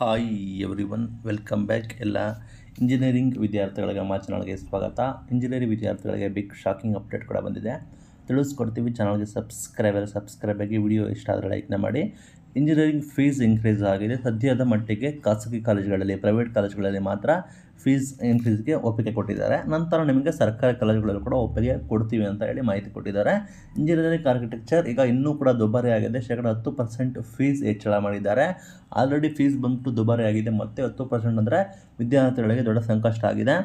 hi everyone welcome back ಎಲ್ಲ engineering ವಿದ್ಯಾರ್ಥಿಗಳಿಗೆ ಮಾತನಾಡಿಗೆ ಸ್ವಾಗತ ಇಂಜಿನಿಯರಿಂಗ್ ವಿದ್ಯಾರ್ಥಿಗಳಿಗೆ ಬಿಗ್ ಶಾಕಿಂಗ್ ಅಪ್ಡೇಟ್ ಕೂಡ ಬಂದಿದೆ ತಿಳಿಸ್ಕೊಡ್ತೀವಿ ಚಾನಲ್ಗೆ ಸಬ್ಸ್ಕ್ರೈಬರ್ ಸಬ್ಸ್ಕ್ರೈಬ್ ಆಗಿ ವಿಡಿಯೋ ಇಷ್ಟ ಆದರೆ ಲೈಕ್ನ ಮಾಡಿ ಇಂಜಿನಿಯರಿಂಗ್ ಫೀಸ್ ಇನ್ಕ್ರೀಸ್ ಆಗಿದೆ ಸದ್ಯದ ಮಟ್ಟಿಗೆ ಖಾಸಗಿ ಕಾಲೇಜುಗಳಲ್ಲಿ ಪ್ರೈವೇಟ್ ಕಾಲೇಜುಗಳಲ್ಲಿ ಮಾತ್ರ ಫೀಸ್ ಇನ್ಕ್ರೀಸ್ಗೆ ಒಪ್ಪಿಗೆ ಕೊಟ್ಟಿದ್ದಾರೆ ನಂತರ ನಿಮಗೆ ಸರ್ಕಾರಿ ಕಾಲೇಜುಗಳಲ್ಲಿ ಕೂಡ ಒಪ್ಪಿಗೆ ಕೊಡ್ತೀವಿ ಅಂತ ಹೇಳಿ ಮಾಹಿತಿ ಕೊಟ್ಟಿದ್ದಾರೆ ಇಂಜಿನಿಯರಿಂಗ್ ಆರ್ಕಿಟೆಕ್ಚರ್ ಈಗ ಇನ್ನೂ ಕೂಡ ದುಬಾರಿ ಆಗಿದೆ ಶೇಕಡ ಹತ್ತು ಪರ್ಸೆಂಟ್ ಫೀಸ್ ಹೆಚ್ಚಳ ಮಾಡಿದ್ದಾರೆ ಆಲ್ರೆಡಿ ಫೀಸ್ ಬಂತು ದುಬಾರಿ ಆಗಿದೆ ಮತ್ತೆ ಹತ್ತು ಪರ್ಸೆಂಟ್ ಅಂದರೆ ವಿದ್ಯಾರ್ಥಿಗಳಿಗೆ ದೊಡ್ಡ ಸಂಕಷ್ಟ ಆಗಿದೆ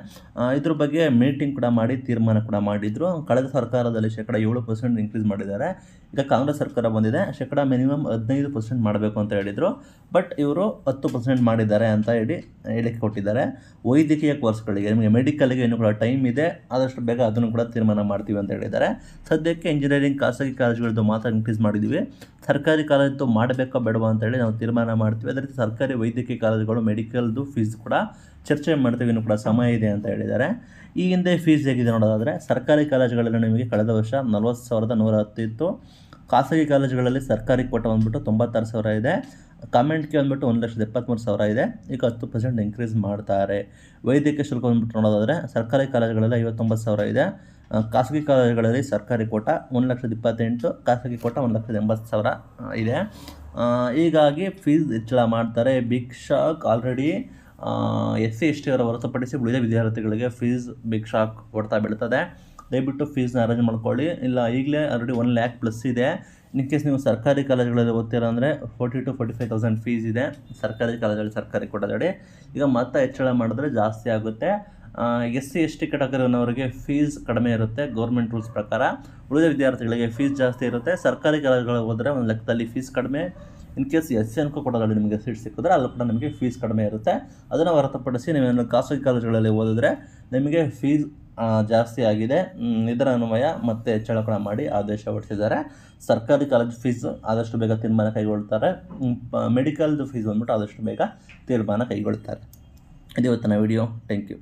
ಇದ್ರ ಬಗ್ಗೆ ಮೀಟಿಂಗ್ ಕೂಡ ಮಾಡಿ ತೀರ್ಮಾನ ಕೂಡ ಮಾಡಿದ್ರು ಕಳೆದ ಸರ್ಕಾರದಲ್ಲಿ ಶೇಕಡ ಏಳು ಪರ್ಸೆಂಟ್ ಇನ್ಕ್ರೀಸ್ ಮಾಡಿದ್ದಾರೆ ಈಗ ಕಾಂಗ್ರೆಸ್ ಸರ್ಕಾರ ಬಂದಿದೆ ಶೇಕಡ ಮಿನಿಮಮ್ ಹದಿನೈದು ಪರ್ಸೆಂಟ್ ಪರ್ಸೆಂಟ್ ಮಾಡಬೇಕು ಅಂತ ಹೇಳಿದರು ಬಟ್ ಇವರು ಹತ್ತು ಪರ್ಸೆಂಟ್ ಮಾಡಿದ್ದಾರೆ ಅಂತ ಹೇಳಿ ಹೇಳಿಕೆ ಕೊಟ್ಟಿದ್ದಾರೆ ವೈದ್ಯಕೀಯ ಕೋರ್ಸ್ಗಳಿಗೆ ನಿಮಗೆ ಮೆಡಿಕಲ್ಗೆ ಇನ್ನೂ ಕೂಡ ಟೈಮ್ ಇದೆ ಆದಷ್ಟು ಬೇಗ ಅದನ್ನು ಕೂಡ ತೀರ್ಮಾನ ಮಾಡ್ತೀವಿ ಅಂತ ಹೇಳಿದ್ದಾರೆ ಸದ್ಯಕ್ಕೆ ಇಂಜಿನಿಯರಿಂಗ್ ಖಾಸಗಿ ಕಾಲೇಜುಗಳದ್ದು ಮಾತ್ರ ಇನ್ಕ್ರೀಸ್ ಮಾಡಿದ್ದೀವಿ ಸರ್ಕಾರಿ ಕಾಲೇಜು ಮಾಡಬೇಕಾ ಬೇಡವಾ ಅಂತೇಳಿ ನಾವು ತೀರ್ಮಾನ ಮಾಡ್ತೀವಿ ಅದೇ ರೀತಿ ಸರ್ಕಾರಿ ವೈದ್ಯಕೀಯ ಕಾಲೇಜುಗಳು ಮೆಡಿಕಲ್ದು ಫೀಸ್ ಕೂಡ ಚರ್ಚೆ ಮಾಡ್ತೀವಿ ಇನ್ನೂ ಕೂಡ ಸಮಯ ಇದೆ ಅಂತ ಹೇಳಿದ್ದಾರೆ ಈ ಹಿಂದೆ ಫೀಸ್ ಹೇಗಿದೆ ನೋಡೋದಾದರೆ ಸರ್ಕಾರಿ ಕಾಲೇಜುಗಳಲ್ಲಿ ನಿಮಗೆ ಕಳೆದ ವರ್ಷ ನಲ್ವತ್ತು ಸಾವಿರದ ನೂರ ಹತ್ತು ಇತ್ತು ಖಾಸಗಿ ಕಾಲೇಜುಗಳಲ್ಲಿ ಸರ್ಕಾರಿ ಕೋಟ ಬಂದ್ಬಿಟ್ಟು ತೊಂಬತ್ತಾರು ಸಾವಿರ ಇದೆ ಕಾಮೆಂಟ್ಗೆ ಬಂದ್ಬಿಟ್ಟು ಒಂದು ಲಕ್ಷದ ಎಪ್ಪತ್ತ್ಮೂರು ಸಾವಿರ ಇದೆ ಈಗ ಹತ್ತು ಪರ್ಸೆಂಟ್ ಇನ್ಕ್ರೀಸ್ ಮಾಡ್ತಾರೆ ವೈದ್ಯಕೀಯ ಶುಲ್ಕ ಬಂದ್ಬಿಟ್ಟು ನೋಡೋದಾದರೆ ಸರ್ಕಾರಿ ಕಾಲೇಜುಗಳಲ್ಲಿ ಐವತ್ತೊಂಬತ್ತು ಸಾವಿರ ಇದೆ ಖಾಸಗಿ ಕಾಲೇಜುಗಳಲ್ಲಿ ಸರ್ಕಾರಿ ಕೋಟ ಒಂದು ಲಕ್ಷದ ಇಪ್ಪತ್ತೆಂಟು ಖಾಸಗಿ ಕೋಟ ಒಂದು ಲಕ್ಷದ ಎಂಬತ್ತು ಸಾವಿರ ಇದೆ ಹೀಗಾಗಿ ಫೀಸ್ ಹೆಚ್ಚಳ ಮಾಡ್ತಾರೆ big shock already S C S T ಅವರ ಹೊರತುಪಡಿಸಿ ಉಳಿದ ವಿದ್ಯಾರ್ಥಿಗಳಿಗೆ ಫೀಸ್ ಬಿಗ್ ಶಾಕ್ ಕೊಡ್ತಾ ಬೀಳ್ತದೆ ದಯವಿಟ್ಟು ಫೀಸ್ನ ಅರೇಂಜ್ ಮಾಡ್ಕೊಳ್ಳಿ ಇಲ್ಲ ಈಗಲೇ ಆಲ್ರೆಡಿ ಒನ್ ಲ್ಯಾಕ್ ಪ್ಲಸ್ ಇದೆ ಇನ್ ಕೇಸ್ ನೀವು ಸರ್ಕಾರಿ ಕಾಲೇಜ್ಗಳಲ್ಲಿ ಓದ್ತೀರ ಅಂದರೆ forty to forty five thousand fees ಇದೆ ಸರ್ಕಾರಿ ಕಾಲೇಜಲ್ಲಿ ಸರ್ಕಾರಿ ಕೊಡಬೇಡಿ ಈಗ ಮತ್ತೆ ಹೆಚ್ಚಳ ಮಾಡಿದ್ರೆ ಜಾಸ್ತಿ ಆಗುತ್ತೆ ಎಸ್ ಸಿ ಎಸ್ ಟಿ ಕೆಟಗರಿನವರಿಗೆ ಫೀಸ್ ಕಡಿಮೆ ಇರುತ್ತೆ ಗೌರ್ಮೆಂಟ್ ರೂಲ್ಸ್ ಪ್ರಕಾರ ಉಳಿದ ವಿದ್ಯಾರ್ಥಿಗಳಿಗೆ ಫೀಸ್ ಜಾಸ್ತಿ ಇರುತ್ತೆ ಸರ್ಕಾರಿ ಕಾಲೇಜ್ಗಳಿಗೆ ಹೋದರೆ ಒಂದು ಲೆಕ್ಕದಲ್ಲಿ ಫೀಸ್ ಕಡಿಮೆ ಇನ್ ಕೇಸ್ ಎಸ್ ಸಿ ಅನ್ಕೋ ಕೊಡೋದ್ರಲ್ಲಿ ನಿಮಗೆ ಸೀಟ್ ಸಿಕ್ಕಿದ್ರೆ ಅಲ್ಲಿ ಕೂಡ ನಿಮಗೆ ಫೀಸ್ ಕಡಿಮೆ ಇರುತ್ತೆ ಅದನ್ನು ಹೊರತುಪಡಿಸಿ ನೀವೇನು ಖಾಸಗಿ ಕಾಲೇಜುಗಳಲ್ಲಿ ಓದಿದ್ರೆ ನಿಮಗೆ ಫೀಸ್ ಜಾಸ್ತಿ ಆಗಿದೆ ಇದರ ಅನ್ವಯ ಮತ್ತೆ ಹೆಚ್ಚಳಕಣ ಮಾಡಿ ಆದೇಶ ಹೊರಡಿಸಿದ್ದಾರೆ ಸರ್ಕಾರಿ ಕಾಲೇಜ್ ಫೀಸ್ ಆದಷ್ಟು ಬೇಗ ತೀರ್ಮಾನ ಕೈಗೊಳ್ತಾರೆ ಮೆಡಿಕಲ್ದು ಫೀಸ್ ಬಂದ್ಬಿಟ್ಟು ಆದಷ್ಟು ಬೇಗ ತೀರ್ಮಾನ ಕೈಗೊಳ್ತಾರೆ ಇದು ಇವತ್ತಿನ ವಿಡಿಯೋ ಥ್ಯಾಂಕ್ ಯು